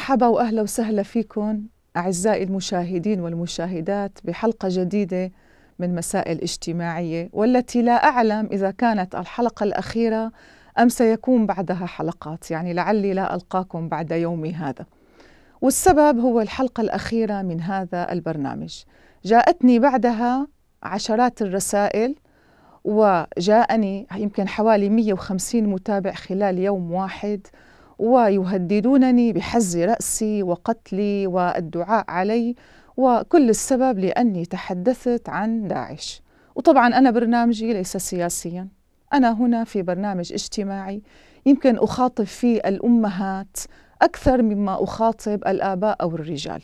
مرحبا واهلا وسهلا فيكم اعزائي المشاهدين والمشاهدات بحلقه جديده من مسائل اجتماعيه والتي لا اعلم اذا كانت الحلقه الاخيره ام سيكون بعدها حلقات يعني لعلي لا القاكم بعد يومي هذا والسبب هو الحلقه الاخيره من هذا البرنامج جاءتني بعدها عشرات الرسائل وجاءني يمكن حوالي 150 متابع خلال يوم واحد ويهددونني بحز رأسي وقتلي والدعاء علي وكل السبب لأني تحدثت عن داعش وطبعا أنا برنامجي ليس سياسيا أنا هنا في برنامج اجتماعي يمكن أخاطب فيه الأمهات أكثر مما أخاطب الآباء أو الرجال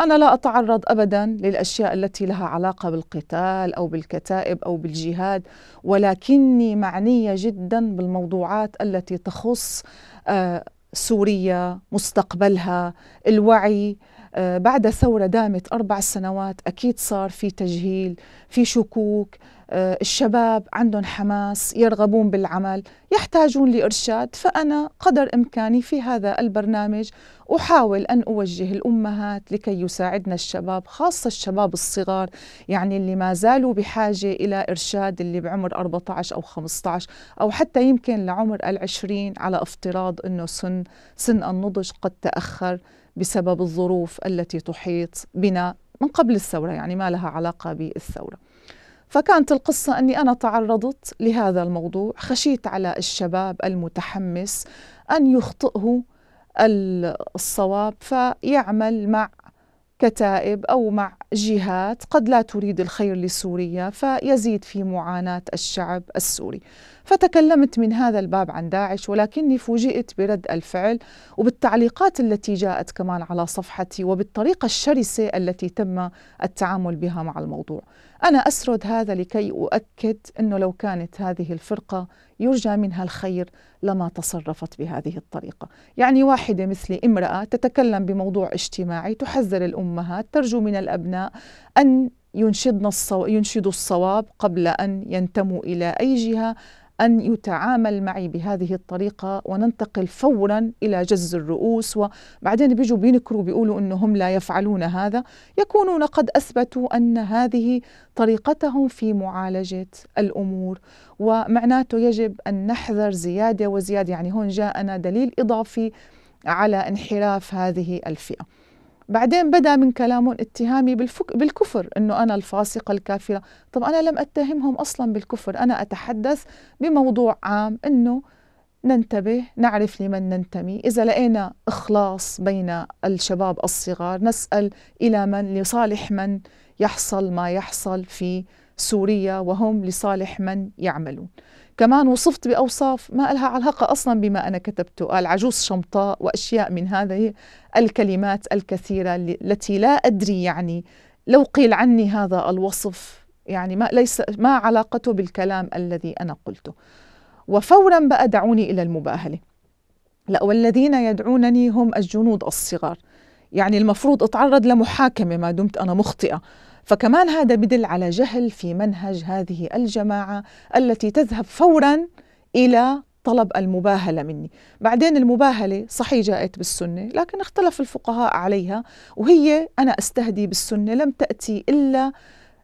أنا لا أتعرض أبدا للأشياء التي لها علاقة بالقتال أو بالكتائب أو بالجهاد ولكني معنية جدا بالموضوعات التي تخص آه، سوريا مستقبلها الوعي آه، بعد ثورة دامت أربع سنوات أكيد صار في تجهيل في شكوك آه، الشباب عندهم حماس يرغبون بالعمل يحتاجون لإرشاد فأنا قدر إمكاني في هذا البرنامج أحاول أن أوجه الأمهات لكي يساعدنا الشباب خاصة الشباب الصغار يعني اللي ما زالوا بحاجة إلى إرشاد اللي بعمر 14 أو 15 أو حتى يمكن لعمر العشرين على افتراض أنه سن, سن النضج قد تأخر بسبب الظروف التي تحيط بنا من قبل الثورة يعني ما لها علاقة بالثورة فكانت القصة أني أنا تعرضت لهذا الموضوع خشيت على الشباب المتحمس أن يخطئه الصواب فيعمل مع كتائب أو مع جهات قد لا تريد الخير لسوريا فيزيد في معاناة الشعب السوري فتكلمت من هذا الباب عن داعش ولكني فوجئت برد الفعل وبالتعليقات التي جاءت كمان على صفحتي وبالطريقة الشرسة التي تم التعامل بها مع الموضوع أنا أسرد هذا لكي أؤكد أنه لو كانت هذه الفرقة يرجى منها الخير لما تصرفت بهذه الطريقة يعني واحدة مثلي امرأة تتكلم بموضوع اجتماعي تحذر الأمهات ترجو من الأبناء أن ينشدن ينشدوا الصواب قبل أن ينتموا إلى أي جهة أن يتعامل معي بهذه الطريقة وننتقل فورا إلى جز الرؤوس وبعدين بيجوا بينكروا بيقولوا أنهم لا يفعلون هذا يكونون قد أثبتوا أن هذه طريقتهم في معالجة الأمور ومعناته يجب أن نحذر زيادة وزيادة يعني هون جاءنا دليل إضافي على انحراف هذه الفئة بعدين بدا من كلامهم اتهامي بالفك بالكفر انه انا الفاسقه الكافره، طب انا لم اتهمهم اصلا بالكفر، انا اتحدث بموضوع عام انه ننتبه نعرف لمن ننتمي إذا لقينا إخلاص بين الشباب الصغار نسأل إلى من لصالح من يحصل ما يحصل في سوريا وهم لصالح من يعملون كمان وصفت بأوصاف ما لها علاقة أصلا بما أنا كتبته قال عجوز شمطاء وأشياء من هذه الكلمات الكثيرة التي لا أدري يعني لو قيل عني هذا الوصف يعني ما, ليس ما علاقته بالكلام الذي أنا قلته وفورا بقى دعوني إلى المباهلة لا والذين يدعونني هم الجنود الصغار يعني المفروض أتعرض لمحاكمة ما دمت أنا مخطئة فكمان هذا بدل على جهل في منهج هذه الجماعة التي تذهب فورا إلى طلب المباهلة مني بعدين المباهلة صحيح جاءت بالسنة لكن اختلف الفقهاء عليها وهي أنا أستهدي بالسنة لم تأتي إلا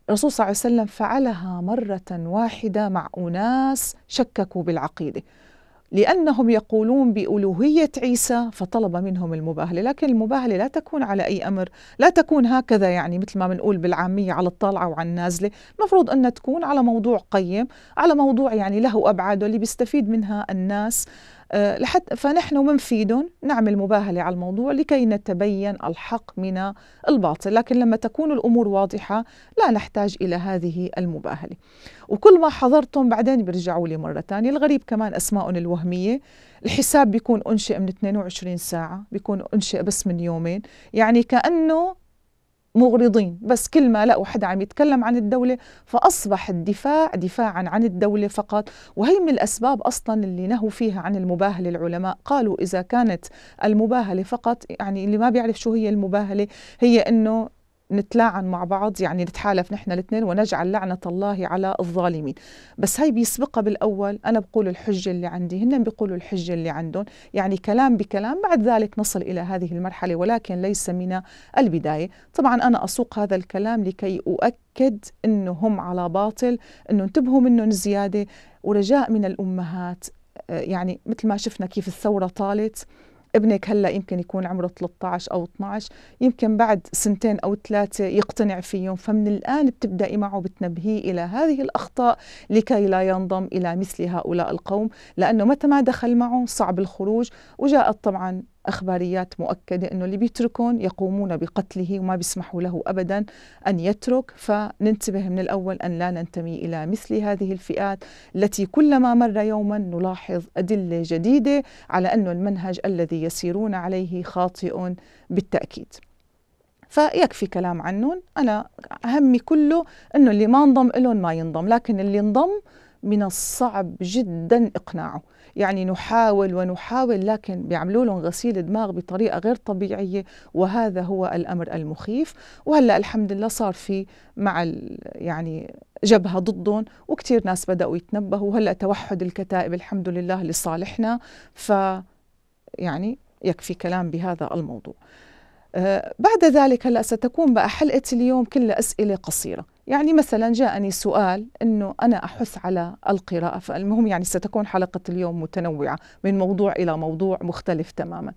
الرسول صلى الله عليه وسلم فعلها مرة واحدة مع أناس شككوا بالعقيدة لأنهم يقولون بألوهية عيسى فطلب منهم المباهلة لكن المباهلة لا تكون على أي أمر لا تكون هكذا يعني مثل ما بنقول بالعامية على الطالعة وعلى النازلة المفروض أن تكون على موضوع قيم على موضوع يعني له أبعاده اللي بيستفيد منها الناس آه، لحتى فنحن من نعمل مباهلة على الموضوع لكي نتبين الحق من الباطل لكن لما تكون الأمور واضحة لا نحتاج إلى هذه المباهلة وكل ما حضرتم بعدين بيرجعوا لي مرة ثانية الغريب كمان أسماء الوهمية الحساب بيكون أنشئ من 22 ساعة بيكون أنشئ بس من يومين يعني كأنه مغرضين بس كل ما لقوا حدا عم يتكلم عن الدولة فأصبح الدفاع دفاعا عن الدولة فقط وهي من الأسباب أصلا اللي نهوا فيها عن المباهلة العلماء قالوا إذا كانت المباهلة فقط يعني اللي ما بيعرف شو هي المباهلة هي أنه نتلاعن مع بعض يعني نتحالف نحن الاثنين ونجعل لعنة الله على الظالمين بس هاي بيسبقها بالأول أنا بقول الحجة اللي عندي هن بيقولوا الحجة اللي عندهم يعني كلام بكلام بعد ذلك نصل إلى هذه المرحلة ولكن ليس من البداية طبعا أنا أسوق هذا الكلام لكي أؤكد أنه هم على باطل أنه انتبهوا منهم زيادة ورجاء من الأمهات يعني مثل ما شفنا كيف الثورة طالت ابنك هلا يمكن يكون عمره 13 او 12 يمكن بعد سنتين او ثلاثه يقتنع فيهم فمن الان بتبداي معه بتنبهيه الى هذه الاخطاء لكي لا ينضم الى مثل هؤلاء القوم لانه متى ما دخل معه صعب الخروج وجاءت طبعا اخباريات مؤكده انه اللي بيتركهم يقومون بقتله وما بيسمحوا له ابدا ان يترك فننتبه من الاول ان لا ننتمي الى مثل هذه الفئات التي كلما مر يوما نلاحظ ادله جديده على ان المنهج الذي يسيرون عليه خاطئ بالتاكيد. فيكفي كلام عنهم انا همي كله انه اللي ما انضم لهم ما ينضم لكن اللي انضم من الصعب جدا إقناعه يعني نحاول ونحاول لكن بيعملوا لهم غسيل دماغ بطريقه غير طبيعيه وهذا هو الامر المخيف وهلا الحمد لله صار في مع يعني جبهه ضدهم وكثير ناس بداوا يتنبهوا وهلا توحد الكتائب الحمد لله لصالحنا ف يعني يكفي كلام بهذا الموضوع أه، بعد ذلك هلا ستكون بقى حلقه اليوم كلها اسئله قصيره يعني مثلا جاءني سؤال انه انا احث على القراءه فالمهم يعني ستكون حلقه اليوم متنوعه من موضوع الى موضوع مختلف تماما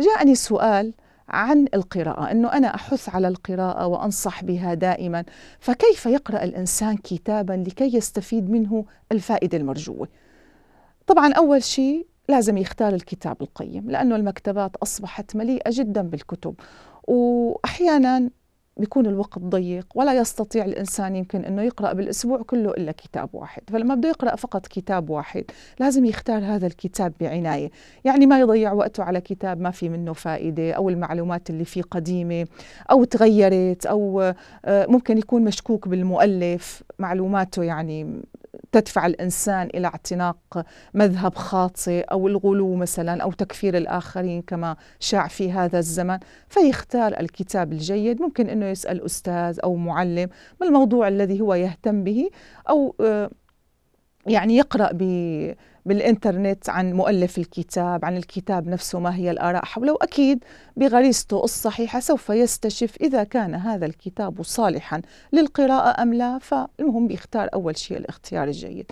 جاءني سؤال عن القراءة أنه أنا أحث على القراءة وأنصح بها دائما فكيف يقرأ الإنسان كتابا لكي يستفيد منه الفائدة المرجوة طبعا أول شيء لازم يختار الكتاب القيم لأنه المكتبات أصبحت مليئة جدا بالكتب وأحيانا بيكون الوقت ضيق ولا يستطيع الإنسان يمكن أنه يقرأ بالأسبوع كله إلا كتاب واحد فلما بده يقرأ فقط كتاب واحد لازم يختار هذا الكتاب بعناية يعني ما يضيع وقته على كتاب ما في منه فائدة أو المعلومات اللي فيه قديمة أو تغيرت أو آه، ممكن يكون مشكوك بالمؤلف معلوماته يعني تدفع الانسان الى اعتناق مذهب خاطئ او الغلو مثلا او تكفير الاخرين كما شاع في هذا الزمن فيختار الكتاب الجيد ممكن انه يسال استاذ او معلم ما الموضوع الذي هو يهتم به او آه، يعني يقرا ب بالإنترنت عن مؤلف الكتاب عن الكتاب نفسه ما هي الآراء حوله وأكيد بغريزته الصحيحة سوف يستشف إذا كان هذا الكتاب صالحا للقراءة أم لا فالمهم بيختار أول شيء الاختيار الجيد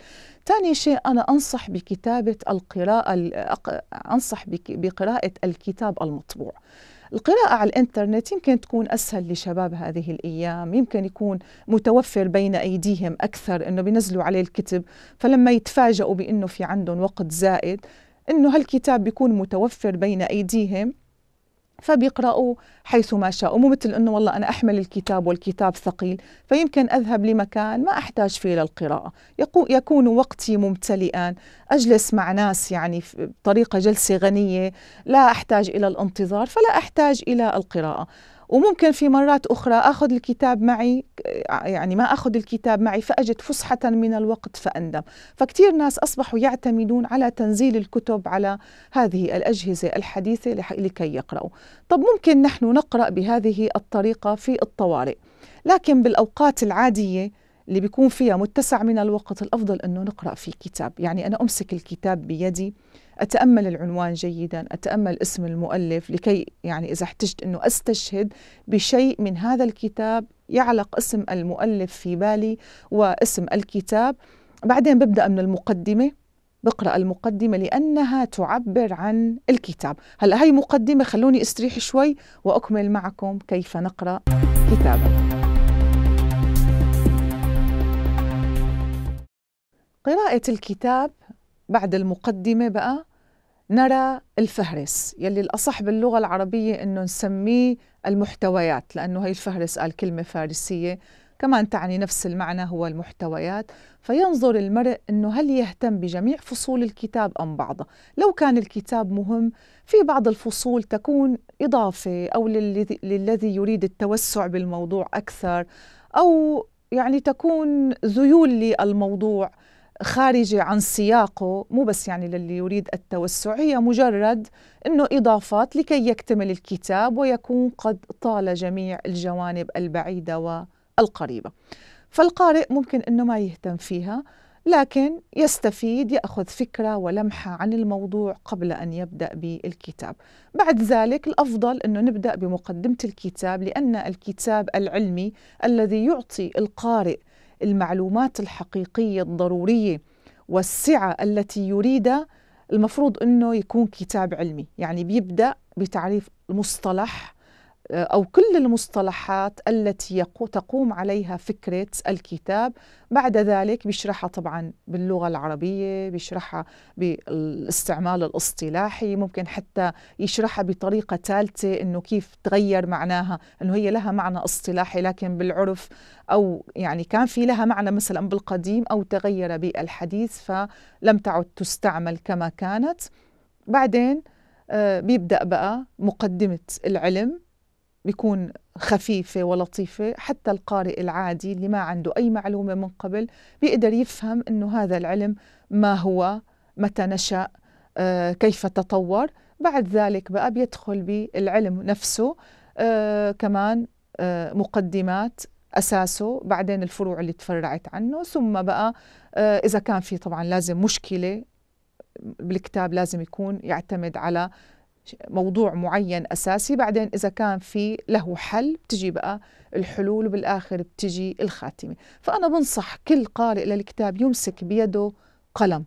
ثاني شيء أنا أنصح بكتابة القراءة أنصح بقراءة الكتاب المطبوع القراءة على الإنترنت يمكن تكون أسهل لشباب هذه الأيام يمكن يكون متوفر بين أيديهم أكثر أنه بينزلوا عليه الكتب فلما يتفاجئوا بأنه في عندهم وقت زائد أنه هالكتاب بيكون متوفر بين أيديهم فبيقرأوا حيث ما شاءوا مو مثل أنه والله أنا أحمل الكتاب والكتاب ثقيل فيمكن أذهب لمكان ما أحتاج فيه للقراءة يكون وقتي ممتلئا أجلس مع ناس يعني بطريقة جلسة غنية لا أحتاج إلى الانتظار فلا أحتاج إلى القراءة وممكن في مرات أخرى أخذ الكتاب معي يعني ما أخذ الكتاب معي فأجد فسحة من الوقت فأندم فكتير ناس أصبحوا يعتمدون على تنزيل الكتب على هذه الأجهزة الحديثة لكي يقرأوا طب ممكن نحن نقرأ بهذه الطريقة في الطوارئ لكن بالأوقات العادية اللي بيكون فيها متسع من الوقت الافضل انه نقرا في كتاب، يعني انا امسك الكتاب بيدي اتامل العنوان جيدا، اتامل اسم المؤلف لكي يعني اذا احتجت انه استشهد بشيء من هذا الكتاب يعلق اسم المؤلف في بالي واسم الكتاب، بعدين ببدا من المقدمه بقرا المقدمه لانها تعبر عن الكتاب، هلا هي مقدمه خلوني استريح شوي واكمل معكم كيف نقرا كتابا. قراءة الكتاب بعد المقدمة بقى نرى الفهرس يلي الأصح باللغة العربية أنه نسميه المحتويات لأنه هي الفهرس قال كلمة فارسية كمان تعني نفس المعنى هو المحتويات فينظر المرء أنه هل يهتم بجميع فصول الكتاب أم بعضها لو كان الكتاب مهم في بعض الفصول تكون إضافة أو للذي يريد التوسع بالموضوع أكثر أو يعني تكون ذيول للموضوع خارجة عن سياقه مو بس يعني للي يريد التوسع هي مجرد أنه إضافات لكي يكتمل الكتاب ويكون قد طال جميع الجوانب البعيدة والقريبة فالقارئ ممكن أنه ما يهتم فيها لكن يستفيد ياخذ فكره ولمحه عن الموضوع قبل ان يبدا بالكتاب. بعد ذلك الافضل انه نبدا بمقدمه الكتاب لان الكتاب العلمي الذي يعطي القارئ المعلومات الحقيقية الضرورية والسعة التي يريدها المفروض أنه يكون كتاب علمي يعني بيبدأ بتعريف المصطلح أو كل المصطلحات التي تقوم عليها فكرة الكتاب بعد ذلك بيشرحها طبعا باللغة العربية بيشرحها بالاستعمال الاصطلاحي ممكن حتى يشرحها بطريقة ثالثة أنه كيف تغير معناها أنه هي لها معنى اصطلاحي لكن بالعرف أو يعني كان في لها معنى مثلا بالقديم أو تغير بالحديث فلم تعد تستعمل كما كانت بعدين آه، بيبدأ بقى مقدمة العلم بيكون خفيفة ولطيفة حتى القارئ العادي اللي ما عنده أي معلومة من قبل بيقدر يفهم أنه هذا العلم ما هو متى نشأ آه، كيف تطور بعد ذلك بقى بيدخل بالعلم بي نفسه آه، كمان آه، مقدمات أساسه بعدين الفروع اللي تفرعت عنه ثم بقى إذا كان في طبعا لازم مشكلة بالكتاب لازم يكون يعتمد على موضوع معين اساسي بعدين اذا كان في له حل بتجي بقى الحلول وبالاخر بتجي الخاتمه فانا بنصح كل قارئ للكتاب يمسك بيده قلم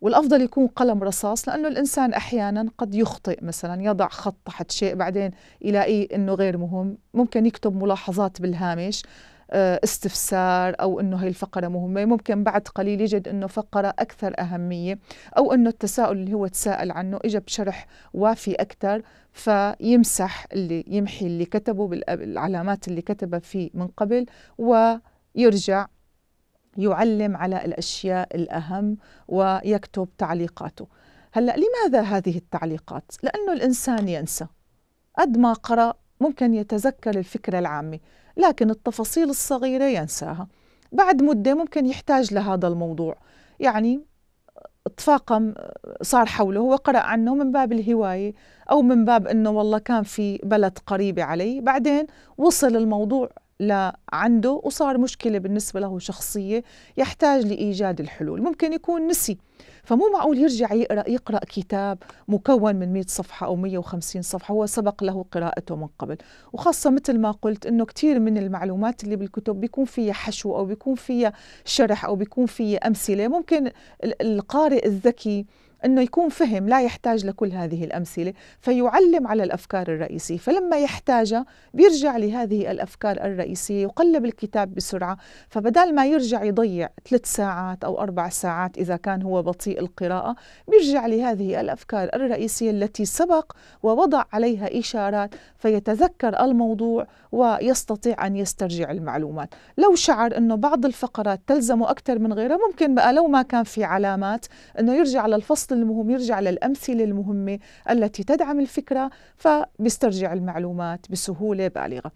والافضل يكون قلم رصاص لانه الانسان احيانا قد يخطئ مثلا يضع خط تحت شيء بعدين يلاقيه انه غير مهم ممكن يكتب ملاحظات بالهامش آه، استفسار أو أنه هي الفقرة مهمة ممكن بعد قليل يجد أنه فقرة أكثر أهمية أو أنه التساؤل اللي هو تساءل عنه اجى بشرح وافي أكثر فيمسح اللي يمحي اللي كتبه بالعلامات اللي كتبها فيه من قبل ويرجع يعلم على الأشياء الأهم ويكتب تعليقاته هلأ لماذا هذه التعليقات؟ لأنه الإنسان ينسى قد ما قرأ ممكن يتذكر الفكرة العامة لكن التفاصيل الصغيرة ينساها بعد مدة ممكن يحتاج لهذا الموضوع يعني تفاقم صار حوله هو قرأ عنه من باب الهواية أو من باب أنه والله كان في بلد قريبة علي بعدين وصل الموضوع لعنده وصار مشكلة بالنسبة له شخصية يحتاج لإيجاد الحلول ممكن يكون نسي فمو معقول يرجع يقرأ, يقرأ كتاب مكون من 100 صفحة أو 150 صفحة هو سبق له قراءته من قبل وخاصة مثل ما قلت أنه كثير من المعلومات اللي بالكتب بيكون فيها حشو أو بيكون فيها شرح أو بيكون فيها أمثلة ممكن القارئ الذكي أنه يكون فهم لا يحتاج لكل هذه الأمثلة فيعلم على الأفكار الرئيسية فلما يحتاجها بيرجع لهذه الأفكار الرئيسية يقلب الكتاب بسرعة فبدال ما يرجع يضيع ثلاث ساعات أو أربع ساعات إذا كان هو بطيء القراءة بيرجع لهذه الأفكار الرئيسية التي سبق ووضع عليها إشارات فيتذكر الموضوع ويستطيع أن يسترجع المعلومات لو شعر أنه بعض الفقرات تلزمه أكثر من غيرها ممكن بقى لو ما كان في علامات أنه يرجع للفصل الأصل المهم يرجع للأمثلة المهمة التي تدعم الفكرة فبيسترجع المعلومات بسهولة بالغة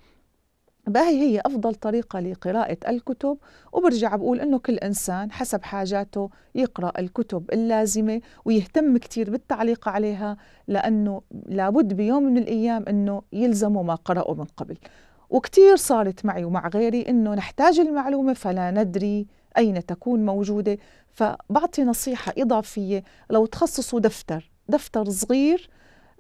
بهي هي أفضل طريقة لقراءة الكتب وبرجع بقول إنه كل إنسان حسب حاجاته يقرأ الكتب اللازمة ويهتم كتير بالتعليق عليها لأنه لابد بيوم من الأيام إنه يلزمه ما قرأه من قبل وكتير صارت معي ومع غيري إنه نحتاج المعلومة فلا ندري أين تكون موجودة فبعطي نصيحة إضافية لو تخصصوا دفتر دفتر صغير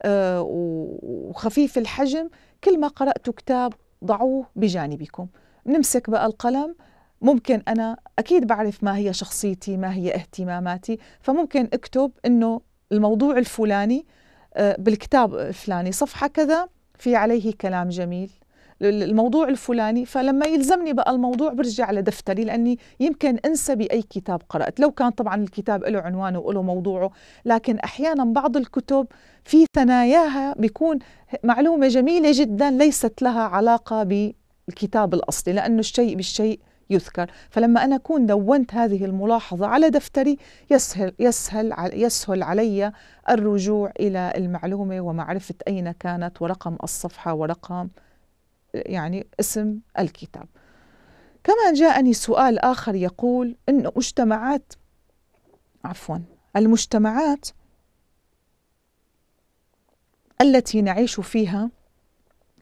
آه، وخفيف الحجم كل ما قرأتوا كتاب ضعوه بجانبكم نمسك بقى القلم ممكن أنا أكيد بعرف ما هي شخصيتي ما هي اهتماماتي فممكن أكتب أنه الموضوع الفلاني آه، بالكتاب الفلاني صفحة كذا في عليه كلام جميل الموضوع الفلاني فلما يلزمني بقى الموضوع برجع على دفتري لاني يمكن انسى باي كتاب قرات لو كان طبعا الكتاب له عنوانه وله موضوعه لكن احيانا بعض الكتب في ثناياها بيكون معلومه جميله جدا ليست لها علاقه بالكتاب الاصلي لانه الشيء بالشيء يذكر فلما أنا أكون دونت هذه الملاحظة على دفتري يسهل, يسهل, يسهل علي الرجوع إلى المعلومة ومعرفة أين كانت ورقم الصفحة ورقم يعني اسم الكتاب كما جاءني سؤال آخر يقول إن مجتمعات عفوا المجتمعات التي نعيش فيها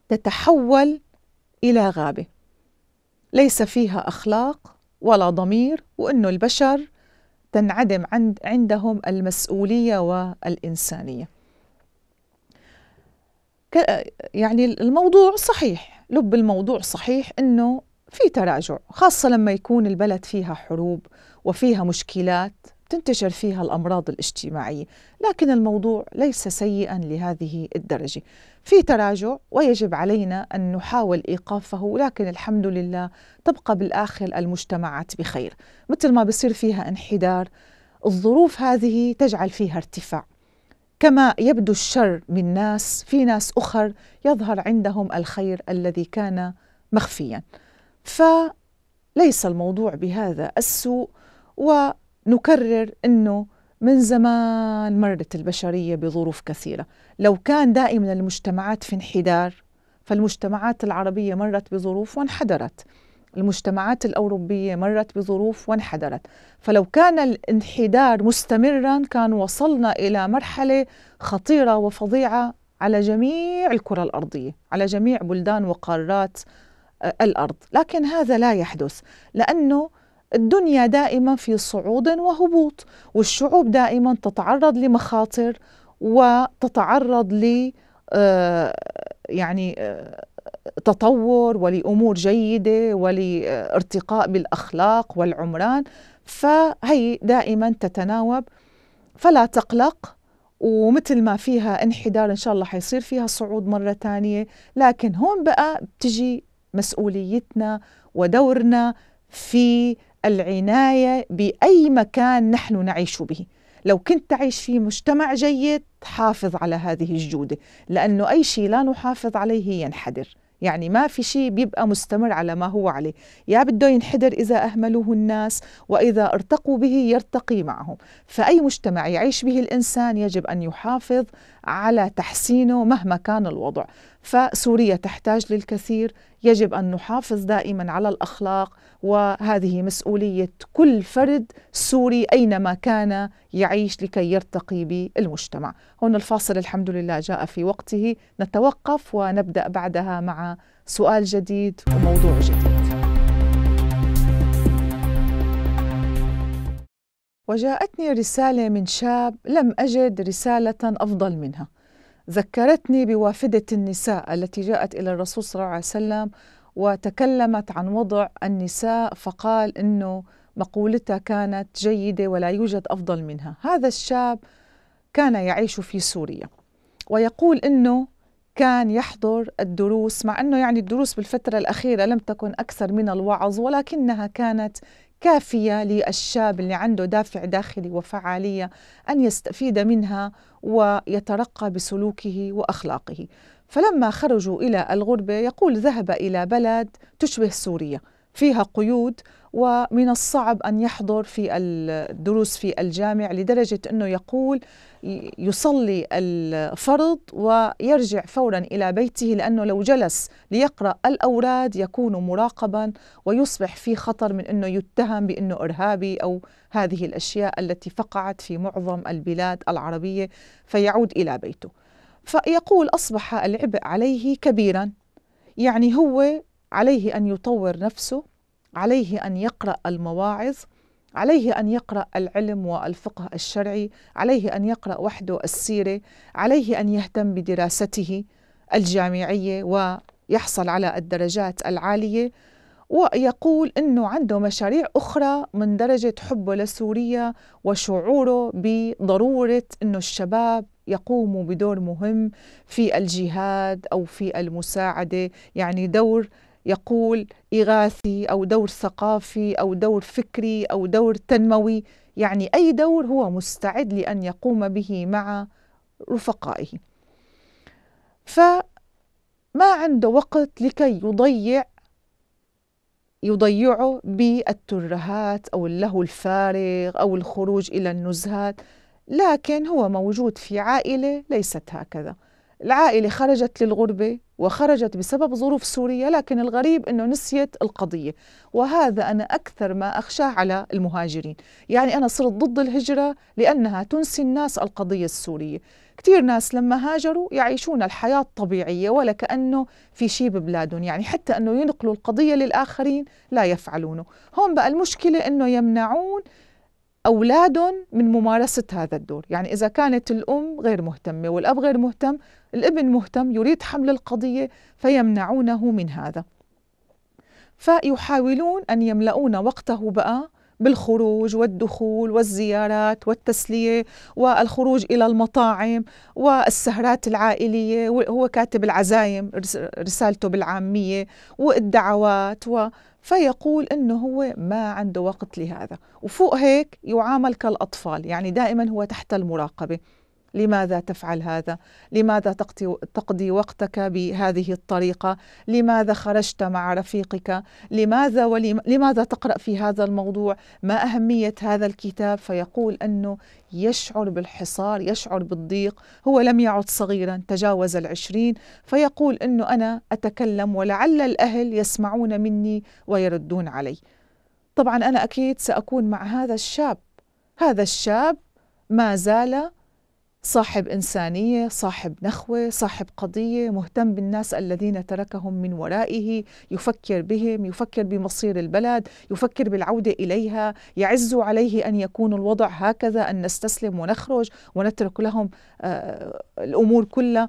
تتحول إلى غابة ليس فيها أخلاق ولا ضمير وأنه البشر تنعدم عند عندهم المسؤولية والإنسانية يعني الموضوع صحيح لب الموضوع صحيح انه في تراجع خاصه لما يكون البلد فيها حروب وفيها مشكلات تنتشر فيها الامراض الاجتماعيه لكن الموضوع ليس سيئا لهذه الدرجه في تراجع ويجب علينا ان نحاول ايقافه لكن الحمد لله تبقى بالاخر المجتمعات بخير مثل ما بصير فيها انحدار الظروف هذه تجعل فيها ارتفاع كما يبدو الشر من ناس في ناس اخر يظهر عندهم الخير الذي كان مخفيا فليس الموضوع بهذا السوء ونكرر انه من زمان مرت البشريه بظروف كثيره لو كان دائما المجتمعات في انحدار فالمجتمعات العربيه مرت بظروف وانحدرت المجتمعات الأوروبية مرت بظروف وانحدرت فلو كان الانحدار مستمرا كان وصلنا إلى مرحلة خطيرة وفظيعة على جميع الكرة الأرضية على جميع بلدان وقارات آه، الأرض لكن هذا لا يحدث لأنه الدنيا دائما في صعود وهبوط والشعوب دائما تتعرض لمخاطر وتتعرض ل آه، يعني آه، تطور ولامور جيده ولارتقاء بالاخلاق والعمران فهي دائما تتناوب فلا تقلق ومثل ما فيها انحدار ان شاء الله حيصير فيها صعود مره ثانيه لكن هون بقى بتجي مسؤوليتنا ودورنا في العنايه باي مكان نحن نعيش به لو كنت تعيش في مجتمع جيد حافظ على هذه الجوده لانه اي شيء لا نحافظ عليه ينحدر يعني ما في شيء بيبقى مستمر على ما هو عليه يا بده ينحدر إذا أهملوه الناس وإذا ارتقوا به يرتقي معهم فأي مجتمع يعيش به الإنسان يجب أن يحافظ على تحسينه مهما كان الوضع فسوريا تحتاج للكثير يجب أن نحافظ دائما على الأخلاق وهذه مسؤولية كل فرد سوري أينما كان يعيش لكي يرتقي بالمجتمع هنا الفاصل الحمد لله جاء في وقته نتوقف ونبدأ بعدها مع سؤال جديد وموضوع جديد وجاءتني رسالة من شاب لم أجد رسالة أفضل منها ذكرتني بوافدة النساء التي جاءت إلى الرسول صلى الله عليه وسلم وتكلمت عن وضع النساء فقال انه مقولتها كانت جيده ولا يوجد افضل منها هذا الشاب كان يعيش في سوريا ويقول انه كان يحضر الدروس مع انه يعني الدروس بالفتره الاخيره لم تكن اكثر من الوعظ ولكنها كانت كافيه للشاب اللي عنده دافع داخلي وفعاليه ان يستفيد منها ويترقى بسلوكه واخلاقه فلما خرجوا إلى الغربة يقول ذهب إلى بلد تشبه سوريا فيها قيود ومن الصعب أن يحضر في الدروس في الجامع لدرجة أنه يقول يصلي الفرض ويرجع فورا إلى بيته لأنه لو جلس ليقرأ الأوراد يكون مراقبا ويصبح في خطر من أنه يتهم بأنه إرهابي أو هذه الأشياء التي فقعت في معظم البلاد العربية فيعود إلى بيته فيقول أصبح العبء عليه كبيرا يعني هو عليه أن يطور نفسه عليه أن يقرأ المواعظ عليه أن يقرأ العلم والفقه الشرعي عليه أن يقرأ وحده السيرة عليه أن يهتم بدراسته الجامعية ويحصل على الدرجات العالية ويقول أنه عنده مشاريع أخرى من درجة حبه لسوريا وشعوره بضرورة أنه الشباب يقوموا بدور مهم في الجهاد أو في المساعدة يعني دور يقول إغاثي أو دور ثقافي أو دور فكري أو دور تنموي يعني أي دور هو مستعد لأن يقوم به مع رفقائه ف ما عنده وقت لكي يضيع يضيعه بالترهات أو اللهو الفارغ أو الخروج إلى النزهات لكن هو موجود في عائلة ليست هكذا العائلة خرجت للغربة وخرجت بسبب ظروف سورية لكن الغريب أنه نسيت القضية وهذا أنا أكثر ما أخشاه على المهاجرين يعني أنا صرت ضد الهجرة لأنها تنسي الناس القضية السورية كثير ناس لما هاجروا يعيشون الحياة الطبيعية ولا كأنه في شيء ببلادهم يعني حتى أنه ينقلوا القضية للآخرين لا يفعلونه هون بقى المشكلة أنه يمنعون أولادهم من ممارسة هذا الدور يعني إذا كانت الأم غير مهتمة والأب غير مهتم الابن مهتم يريد حمل القضية فيمنعونه من هذا فيحاولون أن يملؤون وقته بقى بالخروج والدخول والزيارات والتسلية والخروج إلى المطاعم والسهرات العائلية هو كاتب العزايم رسالته بالعامية والدعوات و فيقول انه هو ما عنده وقت لهذا وفوق هيك يعامل كالاطفال يعني دائما هو تحت المراقبه لماذا تفعل هذا لماذا تقضي وقتك بهذه الطريقه لماذا خرجت مع رفيقك لماذا ولماذا تقرا في هذا الموضوع ما اهميه هذا الكتاب فيقول انه يشعر بالحصار يشعر بالضيق هو لم يعد صغيرا تجاوز العشرين فيقول انه انا اتكلم ولعل الاهل يسمعون مني ويردون علي طبعا انا اكيد ساكون مع هذا الشاب هذا الشاب ما زال صاحب إنسانية صاحب نخوة صاحب قضية مهتم بالناس الذين تركهم من ورائه يفكر بهم يفكر بمصير البلد يفكر بالعودة إليها يعز عليه أن يكون الوضع هكذا أن نستسلم ونخرج ونترك لهم آه، الأمور كلها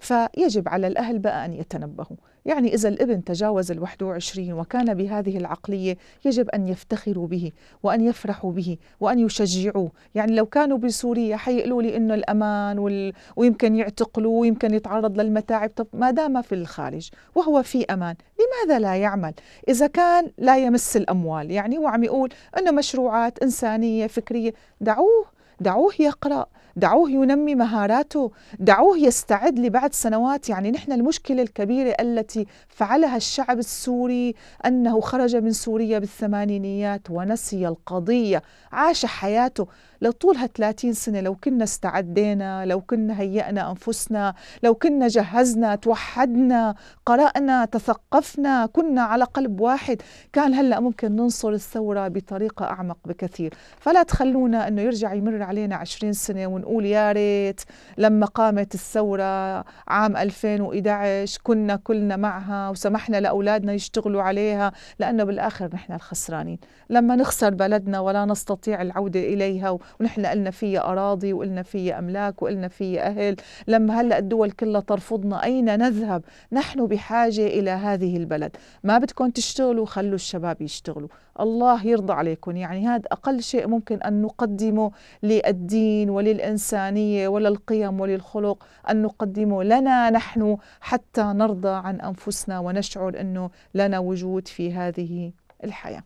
فيجب على الأهل بقى أن يتنبهوا يعني إذا الابن تجاوز ال 21 وكان بهذه العقلية يجب أن يفتخروا به وأن يفرحوا به وأن يشجعوه يعني لو كانوا بسوريا حيقولوا لي إنه الأمان وال... ويمكن يعتقلوا ويمكن يتعرض للمتاعب طب ما دام في الخارج وهو في أمان لماذا لا يعمل إذا كان لا يمس الأموال يعني وعم يقول أنه مشروعات إنسانية فكرية دعوه دعوه يقرأ دعوه ينمي مهاراته دعوه يستعد لبعد سنوات يعني نحن المشكلة الكبيرة التي فعلها الشعب السوري أنه خرج من سوريا بالثمانينيات ونسي القضية عاش حياته لطولها 30 سنة لو كنا استعدينا لو كنا هيئنا أنفسنا لو كنا جهزنا توحدنا قرأنا تثقفنا كنا على قلب واحد كان هلأ ممكن ننصر الثورة بطريقة أعمق بكثير فلا تخلونا أنه يرجع يمر علينا 20 سنة ون ونقول يا ريت لما قامت الثورة عام 2011 كنا كلنا معها وسمحنا لأولادنا يشتغلوا عليها لأنه بالآخر نحن الخسرانين لما نخسر بلدنا ولا نستطيع العودة إليها ونحن قلنا فيها أراضي وقلنا فيها أملاك وقلنا فيها أهل لما هلأ الدول كلها ترفضنا أين نذهب نحن بحاجة إلى هذه البلد ما بدكم تشتغلوا خلوا الشباب يشتغلوا الله يرضى عليكم يعني هذا أقل شيء ممكن أن نقدمه للدين وللإنسانية وللقيم وللخلق أن نقدمه لنا نحن حتى نرضى عن أنفسنا ونشعر أنه لنا وجود في هذه الحياة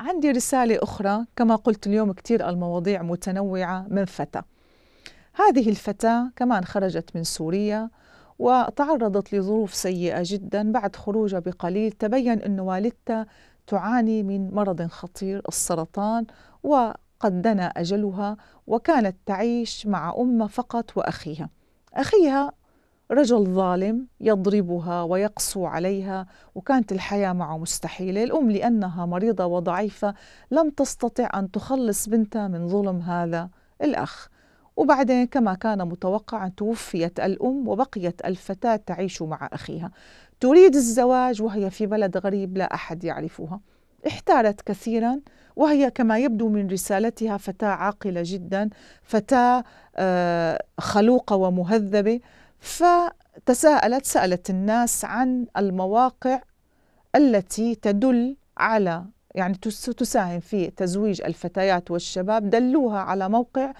عندي رسالة أخرى كما قلت اليوم كثير المواضيع متنوعة من فتى هذه الفتاة كمان خرجت من سوريا وتعرضت لظروف سيئة جدا بعد خروجها بقليل تبين أن والدتها تعاني من مرض خطير السرطان وقد دنا أجلها وكانت تعيش مع أمها فقط وأخيها أخيها رجل ظالم يضربها ويقسو عليها وكانت الحياة معه مستحيلة الأم لأنها مريضة وضعيفة لم تستطع أن تخلص بنتها من ظلم هذا الأخ وبعدين كما كان متوقعا توفيت الأم وبقيت الفتاة تعيش مع أخيها تريد الزواج وهي في بلد غريب لا أحد يعرفها احتارت كثيرا وهي كما يبدو من رسالتها فتاة عاقلة جدا فتاة آه، خلوقة ومهذبة فتساءلت سألت الناس عن المواقع التي تدل على يعني تساهم في تزويج الفتيات والشباب دلوها على موقع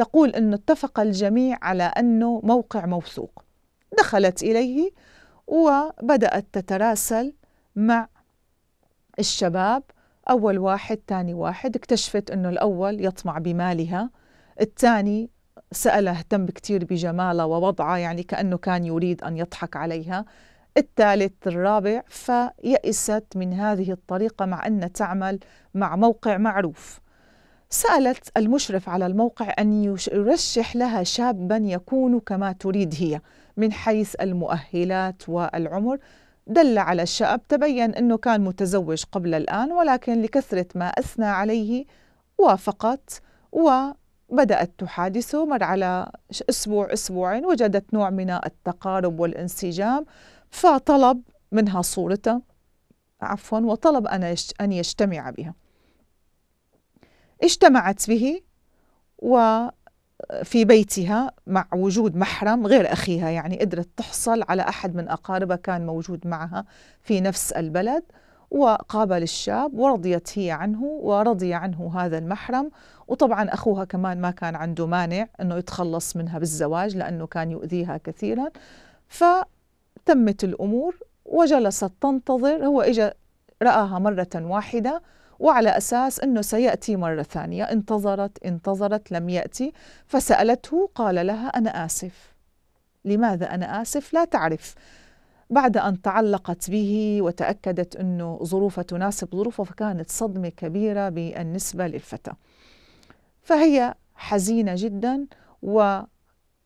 تقول أنه اتفق الجميع على أنه موقع موثوق دخلت إليه وبدأت تتراسل مع الشباب أول واحد ثاني واحد اكتشفت أنه الأول يطمع بمالها الثاني سأله اهتم كتير بجماله ووضعه يعني كأنه كان يريد أن يضحك عليها الثالث الرابع فيأست من هذه الطريقة مع أن تعمل مع موقع معروف سألت المشرف على الموقع أن يرشح لها شابا يكون كما تريد هي من حيث المؤهلات والعمر دل على الشاب تبين أنه كان متزوج قبل الآن ولكن لكثرة ما أثنى عليه وافقت وبدأت تحادثه مر على أسبوع أسبوعين وجدت نوع من التقارب والانسجام فطلب منها صورته عفوا وطلب أن يجتمع بها اجتمعت به وفي آه، بيتها مع وجود محرم غير أخيها يعني قدرت تحصل على أحد من أقاربها كان موجود معها في نفس البلد وقابل الشاب ورضيت هي عنه ورضي عنه هذا المحرم وطبعا أخوها كمان ما كان عنده مانع أنه يتخلص منها بالزواج لأنه كان يؤذيها كثيرا فتمت الأمور وجلست تنتظر هو إجا رآها مرة واحدة وعلى أساس أنه سيأتي مرة ثانية انتظرت انتظرت لم يأتي فسألته قال لها أنا آسف لماذا أنا آسف لا تعرف بعد أن تعلقت به وتأكدت أنه ظروفه تناسب ظروفه فكانت صدمة كبيرة بالنسبة للفتى فهي حزينة جدا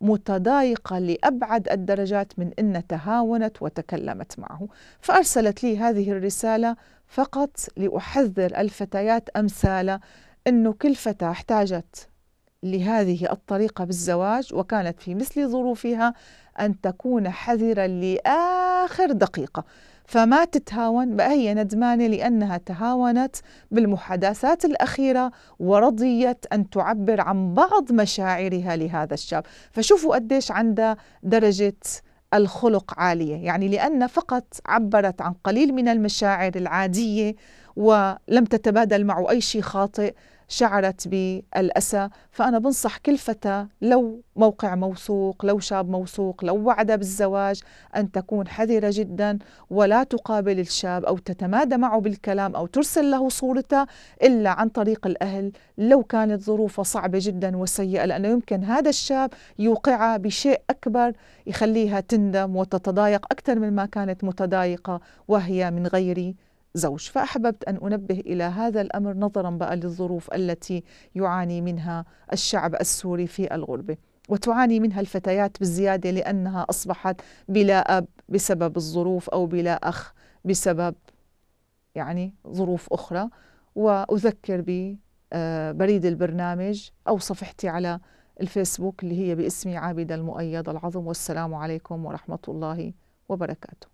ومتضايقة لأبعد الدرجات من أن تهاونت وتكلمت معه فأرسلت لي هذه الرسالة فقط لأحذر الفتيات أمثالة أنه كل فتاة احتاجت لهذه الطريقة بالزواج وكانت في مثل ظروفها أن تكون حذرة لآخر دقيقة فما تتهاون بقى هي ندمانة لأنها تهاونت بالمحادثات الأخيرة ورضيت أن تعبر عن بعض مشاعرها لهذا الشاب فشوفوا قديش عندها درجة الخلق عالية يعني لأن فقط عبرت عن قليل من المشاعر العادية ولم تتبادل معه أي شيء خاطئ شعرت بالأسى فأنا بنصح كل فتاة لو موقع موثوق لو شاب موثوق لو وعد بالزواج أن تكون حذرة جدا ولا تقابل الشاب أو تتمادى معه بالكلام أو ترسل له صورته إلا عن طريق الأهل لو كانت ظروفه صعبة جدا وسيئة لأنه يمكن هذا الشاب يوقعها بشيء أكبر يخليها تندم وتتضايق أكثر من ما كانت متضايقة وهي من غير زوج فأحببت أن أنبه إلى هذا الأمر نظرا بقى للظروف التي يعاني منها الشعب السوري في الغربة وتعاني منها الفتيات بالزيادة لأنها أصبحت بلا أب بسبب الظروف أو بلا أخ بسبب يعني ظروف أخرى وأذكر ببريد آه، البرنامج أو صفحتي على الفيسبوك اللي هي باسمي عابدة المؤيد العظم والسلام عليكم ورحمة الله وبركاته